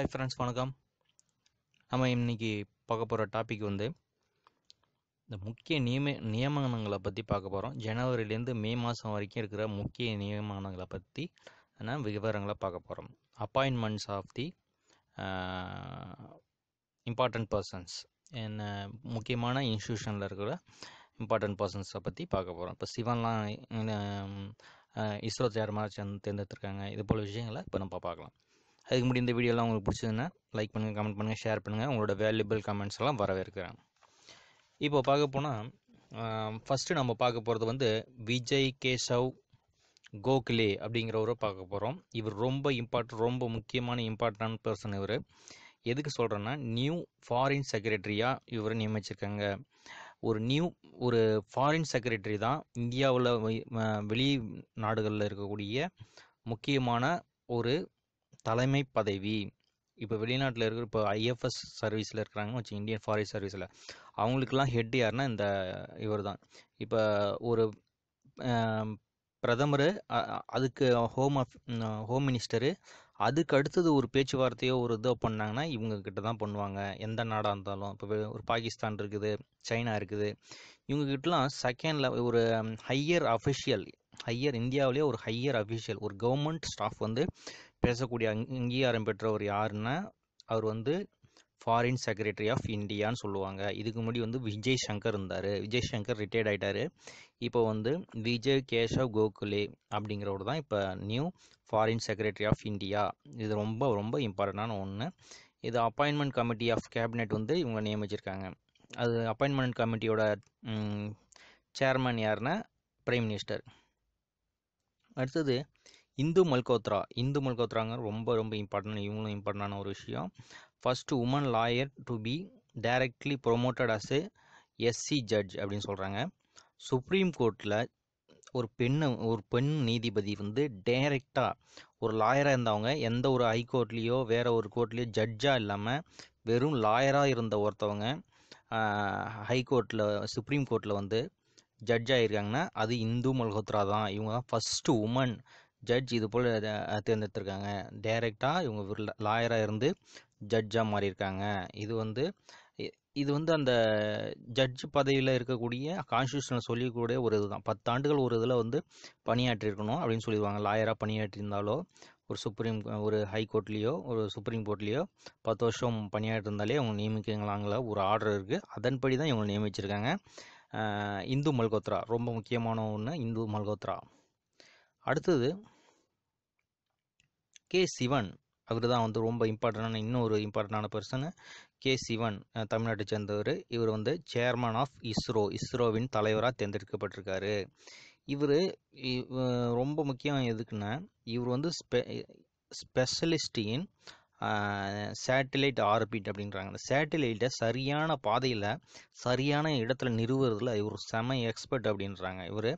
hi friends வணக்கம் நம்ம இன்றைக்கி பார்க்க போகிற டாபிக் வந்து இந்த முக்கிய நியம நியமனங்களை பற்றி பார்க்க போகிறோம் ஜனவரிலேருந்து மே மாதம் வரைக்கும் இருக்கிற முக்கிய நியமனங்களை பற்றி விவரங்களை பார்க்க போகிறோம் appointments of the important persons என்ன முக்கியமான இன்ஸ்டியூஷனில் இருக்கிற இம்பார்ட்டன்ட் பர்சன்ஸை பற்றி பார்க்க போகிறோம் இப்போ சிவன்லாம் இஸ்ரோ சேர்மாராஜ் தேர்ந்தெடுத்திருக்காங்க இது போல் விஷயங்களை இப்போ நம்ம பார்க்கலாம் அதுக்கு முன்னாடி இந்த வீடியோலாம் உங்களுக்கு பிடிச்சதுன்னா லைக் பண்ணுங்கள் கமெண்ட் பண்ணுங்கள் ஷேர் பண்ணுங்கள் உங்களோட வேல்யூபிள் கமெண்ட்ஸ் எல்லாம் வரவேற்கிறேன் இப்போ பார்க்க போனால் ஃபஸ்ட்டு நம்ம பார்க்க போகிறது வந்து விஜய் கேசவ் கோக்லே அப்படிங்கிறவரை பார்க்க போகிறோம் இவர் ரொம்ப இம்பார்ட்டன் ரொம்ப முக்கியமான இம்பார்ட்டன்ட் பர்சன் இவர் எதுக்கு சொல்கிறேன்னா நியூ ஃபாரின் செக்ரட்டரியாக இவரை நியமிச்சிருக்காங்க ஒரு நியூ ஒரு ஃபாரின் செக்ரட்டரி தான் இந்தியாவில் வெளி நாடுகளில் இருக்கக்கூடிய முக்கியமான ஒரு தலைமை பதவி இப்போ வெளிநாட்டில் இருக்கிற இப்போ ஐஎஃப்எஸ் சர்வீஸில் இருக்கிறாங்க வச்சு இந்தியன் ஃபாரின் சர்வீஸில் அவங்களுக்கெல்லாம் ஹெட் யாருன்னா இந்த இவர் தான் இப்போ ஒரு பிரதமர் அதுக்கு ஹோம் அஃப் ஹோம் மினிஸ்டரு அதுக்கு அடுத்தது ஒரு பேச்சுவார்த்தையோ ஒரு இதோ பண்ணாங்கன்னா இவங்க கிட்ட தான் பண்ணுவாங்க எந்த நாடாக இருந்தாலும் இப்போ ஒரு பாகிஸ்தான் இருக்குது சைனா இருக்குது செகண்ட் செகண்டில் ஒரு ஹையர் அஃபிஷியல் ஹையர் இந்தியாவிலேயே ஒரு ஹையர் அஃபிஷியல் ஒரு கவர்மெண்ட் ஸ்டாஃப் வந்து பேசக்கூடிய அங்கீகாரம் பெற்றவர் யாருன்னா அவர் வந்து ஃபாரின் செக்ரட்டரி ஆஃப் இந்தியான்னு சொல்லுவாங்க இதுக்கு முன்னாடி வந்து விஜய் சங்கர் இருந்தார் விஜய் சங்கர் ரிட்டையர்ட் ஆகிட்டார் இப்போ வந்து விஜய் கேஷவ் கோகுலே அப்படிங்கிறவர் தான் இப்போ new foreign secretary of India இது ரொம்ப ரொம்ப இம்பார்ட்டண்டான ஒன்று இது அப்பாயின்மெண்ட் கமிட்டி ஆஃப் கேபினெட் வந்து இவங்க நியமிச்சிருக்காங்க அது அப்பாயின்மெண்ட் கமிட்டியோட சேர்மன் யாருன்னா பிரைம் மினிஸ்டர் அடுத்தது இந்து மல்கோத்ரா இந்து மல்கோத்ராங்க ரொம்ப ரொம்ப இம்பார்ட்டன் இவங்களும் இம்பார்ட்டண்டான ஒரு விஷயம் first woman lawyer to be directly promoted as SC judge அப்படின்னு சொல்கிறாங்க சுப்ரீம் கோர்ட்டில் ஒரு பெண்ணு ஒரு பெண் நீதிபதி வந்து டைரெக்டாக ஒரு லாயராக இருந்தவங்க எந்த ஒரு ஹைகோர்ட்லேயோ வேறு ஒரு கோர்ட்லேயோ ஜட்ஜாக இல்லாமல் வெறும் லாயராக இருந்த ஒருத்தவங்க ஹைகோர்ட்டில் சுப்ரீம் கோர்ட்டில் வந்து ஜட்ஜ் ஆகியிருக்காங்கன்னா அது இந்து மல்கோத்ரா தான் இவங்க தான் ஃபஸ்ட்டு உமன் ஜட்ஜ் இது போல் தேர்ந்தெடுத்திருக்காங்க டைரெக்டாக இவங்க லாயராக இருந்து ஜட்ஜாக மாறியிருக்காங்க இது வந்து இது வந்து அந்த ஜட்ஜ் பதவியில் இருக்கக்கூடிய கான்ஸ்டியூஷனில் சொல்லிக்கூடிய ஒரு இதுதான் பத்தாண்டுகள் ஒரு இதில் வந்து பணியாற்றிருக்கணும் அப்படின்னு சொல்லிடுவாங்க லாயராக பணியாற்றியிருந்தாலோ ஒரு சுப்ரீம் ஒரு ஹை கோர்ட்லேயோ ஒரு சுப்ரீம் கோர்ட்லேயோ பத்து வருஷம் பணியாற்றிருந்தாலே அவங்க நியமிக்கலாங்கள ஒரு ஆர்டர் இருக்குது அதன்படி தான் இவங்க நியமிச்சிருக்காங்க இந்து மல்கோத்ரா ரொம்ப முக்கியமான ஒன்று இந்து மல்கோத்ரா அடுத்தது கே சிவன் அவர் தான் வந்து ரொம்ப இம்பார்ட்டண்டான இன்னொரு இம்பார்ட்டண்டான பர்சனு கே சிவன் தமிழ்நாட்டை சேர்ந்தவர் இவர் வந்து சேர்மன் ஆஃப் இஸ்ரோ இஸ்ரோவின் தலைவராக தேர்ந்தெடுக்கப்பட்டிருக்காரு இவர் ரொம்ப முக்கியம் எதுக்குன்னா இவர் வந்து ஸ்பெ ஸ்பெஷலிஸ்டின் சேட்டிலைட் ஆர்பிட் அப்படின்றாங்க அந்த சேட்டிலைட்டை சரியான பாதையில் சரியான இடத்துல நிறுவுறதுல இவர் செம எக்ஸ்பர்ட் அப்படின்றாங்க இவர்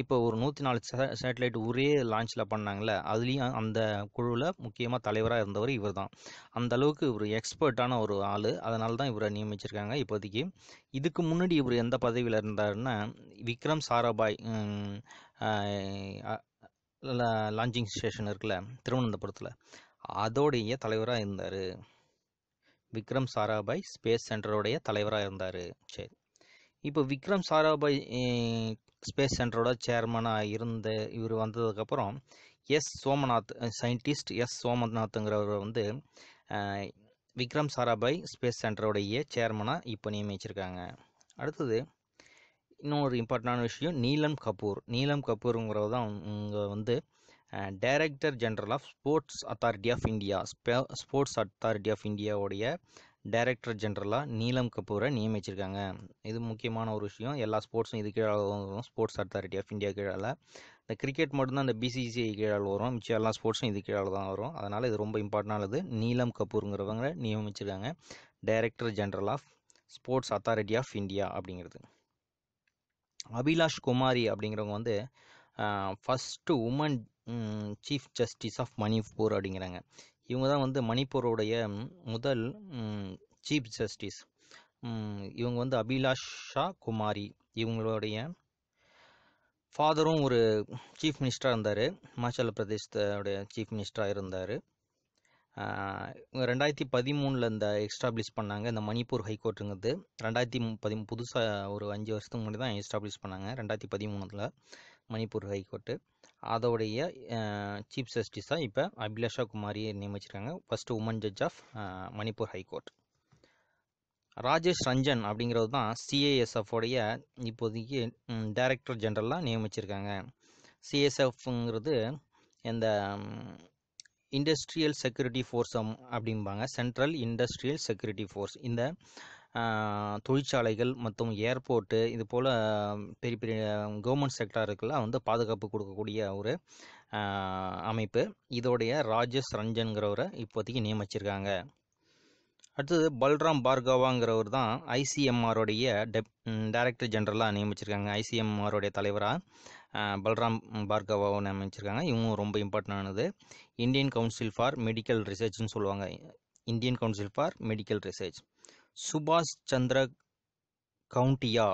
இப்போ ஒரு நூற்றி நாலு சேட்டலைட் ஒரே லான்ச்சில் பண்ணாங்களே அதுலேயும் அந்த குழுவில் முக்கியமாக தலைவராக இருந்தவர் இவர் தான் அந்த அளவுக்கு இவர் எக்ஸ்பர்ட்டான ஒரு ஆள் அதனால தான் இவரை நியமிச்சிருக்காங்க இப்போதைக்கு இதுக்கு முன்னாடி இவர் எந்த பதவியில் இருந்தார்னா விக்ரம் சாராபாய் லான்ச்சிங் ஸ்டேஷன் இருக்குல்ல திருவனந்தபுரத்தில் அதோடைய தலைவராக இருந்தார் விக்ரம் சாராபாய் ஸ்பேஸ் சென்டரோடைய தலைவராக இருந்தார் சரி இப்போ விக்ரம் சாராபாய் ஸ்பேஸ் சென்டரோட சேர்மனாக இருந்த இவர் வந்ததுக்கப்புறம் எஸ் சோமநாத் சயின்டிஸ்ட் எஸ் சோமநாத்ங்கிறவர் வந்து விக்ரம் சாராபாய் ஸ்பேஸ் சென்டரோடைய சேர்மனாக இப்போ நியமிச்சிருக்காங்க அடுத்தது இன்னொரு இம்பார்ட்டண்டான விஷயம் நீலம் கபூர் நீலம் கபூருங்கிறவர் தான் இங்கே வந்து director general of sports authority of India sports authority of இந்தியாவுடைய டைரக்டர் ஜென்ரலாக நீலம் கபூரை நியமிச்சிருக்காங்க இது முக்கியமான ஒரு விஷயம் எல்லா ஸ்போர்ட்ஸும் இது கீழே வரும் ஸ்போர்ட்ஸ் அத்தாரிட்டி ஆஃப் இந்தியா கீழால் இந்த கிரிக்கெட் மட்டும்தான் அந்த பிசிசிஐ கீழால் வரும் மிச்சம் எல்லா ஸ்போர்ட்ஸும் இது கீழால் தான் வரும் அதனால் இது ரொம்ப இம்பார்ட்டண்டானது நீலம் கபூருங்கிறவங்க நியமிச்சிருக்காங்க director general of sports authority of India அப்படிங்கிறது அபிலாஷ் குமாரி அப்படிங்கிறவங்க வந்து first woman chief justice of Manipur அப்படிங்கிறாங்க இவங்க தான் வந்து மணிப்பூருடைய முதல் சீஃப் ஜஸ்டிஸ் இவங்க வந்து அபிலாஷா குமாரி இவங்களுடைய ஃபாதரும் ஒரு சீஃப் மினிஸ்டராக இருந்தார் ஹிமாச்சல பிரதேசத்தோடைய சீஃப் மினிஸ்டராக இருந்தார் ரெண்டாயிரத்தி பதிமூணில் இந்த எஸ்டாப்ளிஷ் பண்ணாங்க இந்த மணிப்பூர் ஹைகோர்ட்டுங்கிறது ரெண்டாயிரத்தி பதி புதுசாக ஒரு அஞ்சு வருஷத்துக்கு முன்னாடி தான் எஸ்டாப்ளிஷ் பண்ணாங்க ரெண்டாயிரத்தி பதிமூணில் மணிப்பூர் ஹைகோர்ட்டு அதோடைய சீஃப் ஜஸ்டிஸாக இப்போ அபிலாஷா குமாரியை நியமிச்சிருக்காங்க first woman judge of Manipur high court Rajesh Ranjan அப்படிங்கிறது தான் சிஏஎஸ்எஃப்ஓடைய இப்போதைக்கு டைரக்டர் ஜென்ரலாக நியமிச்சிருக்காங்க சிஎஸ்எஃப்ங்கிறது இந்த இண்டஸ்ட்ரியல் செக்யூரிட்டி ஃபோர்ஸ் அப்படிம்பாங்க சென்ட்ரல் இண்டஸ்ட்ரியல் செக்யூரிட்டி ஃபோர்ஸ் இந்த தொழிற்சாலைகள் மற்றும் ஏர்போர்ட்டு இது போல் பெரிய பெரிய கவர்மெண்ட் செக்டாருக்கெல்லாம் வந்து பாதுகாப்பு கொடுக்கக்கூடிய ஒரு அமைப்பு இதோடைய ராஜேஷ் ரஞ்சன்கிறவரை இப்போதைக்கு நியமிச்சிருக்காங்க அடுத்தது பல்ராம் பார்கவாங்கிறவர் தான் ஐசிஎம்ஆருடைய டெப் டைரக்டர் ஜென்ரலாக நியமிச்சிருக்காங்க ஐசிஎம்ஆருடைய தலைவராக பல்ராம் பார்கவாவை நியமிச்சிருக்காங்க இவங்க ரொம்ப இம்பார்ட்டண்டானது இந்தியன் கவுன்சில் ஃபார் மெடிக்கல் ரிசர்ச்னு சொல்லுவாங்க Indian council for medical research சுபாஷ் சந்திர கவுண்டியா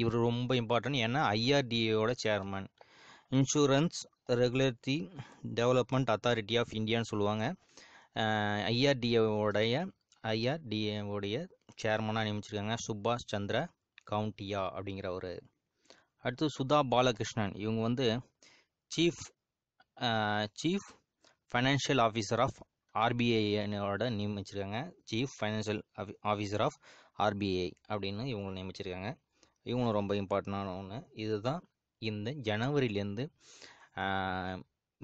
இவர் ரொம்ப இம்பார்ட்டன்ட் ஏன்னா ஐஆர்டிஏட chairman insurance regulatory development authority of இந்தியான்னு சொல்லுவாங்க ஐஆர்டிஏடைய ஐஆர்டிஏவோடைய சேர்மனாக நியமிச்சிருக்காங்க சுபாஷ் சந்திர கவுண்டியா அப்படிங்கிற ஒரு அடுத்து சுதா பாலகிருஷ்ணன் இவங்க வந்து chief chief financial officer of ஆர்பிஐனோட நியமிச்சிருக்காங்க chief financial officer of RBI அப்படின்னு இவங்களை நியமிச்சிருக்காங்க இவங்களும் ரொம்ப இம்பார்ட்டண்டான ஒன்று இதுதான் இந்த ஜனவரிலேருந்து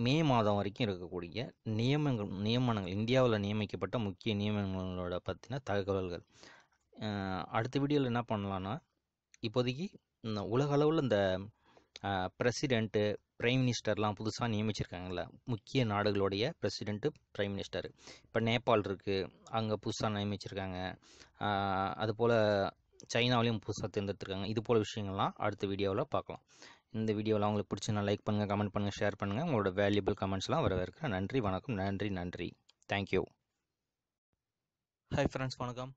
மே மாதம் வரைக்கும் இருக்கக்கூடிய நியமங்கள் நியமனங்கள் இந்தியாவில் நியமிக்கப்பட்ட முக்கிய நியமனங்களோட பற்றின தகவல்கள் அடுத்த வீடியோவில் என்ன பண்ணலான்னா இப்போதைக்கு இந்த உலக அளவில் இந்த பிரசிடெண்ட்டு பிரைம் மினிஸ்டர்லாம் புதுசாக நியமிச்சிருக்காங்கல்ல முக்கிய நாடுகளுடைய பிரசிடெண்ட்டு பிரைம் மினிஸ்டர் இப்போ நேபாள் இருக்குது அங்கே புதுசாக நியமிச்சிருக்காங்க அதுபோல் சைனாவிலையும் புதுசாக தேர்ந்தெடுத்துருக்காங்க இது போல் விஷயங்கள்லாம் அடுத்த வீடியோவில் பார்க்கலாம் இந்த வீடியோவில் அவங்களுக்கு பிடிச்சுன்னா லைக் பண்ணுங்கள் கமெண்ட் பண்ணுங்கள் ஷேர் பண்ணுங்கள் உங்களோட வேல்யூபிள் கமெண்ட்ஸ்லாம் வரவேற்கிறேன் நன்றி வணக்கம் நன்றி நன்றி தேங்க்யூ ஹாய் ஃப்ரெண்ட்ஸ் வணக்கம்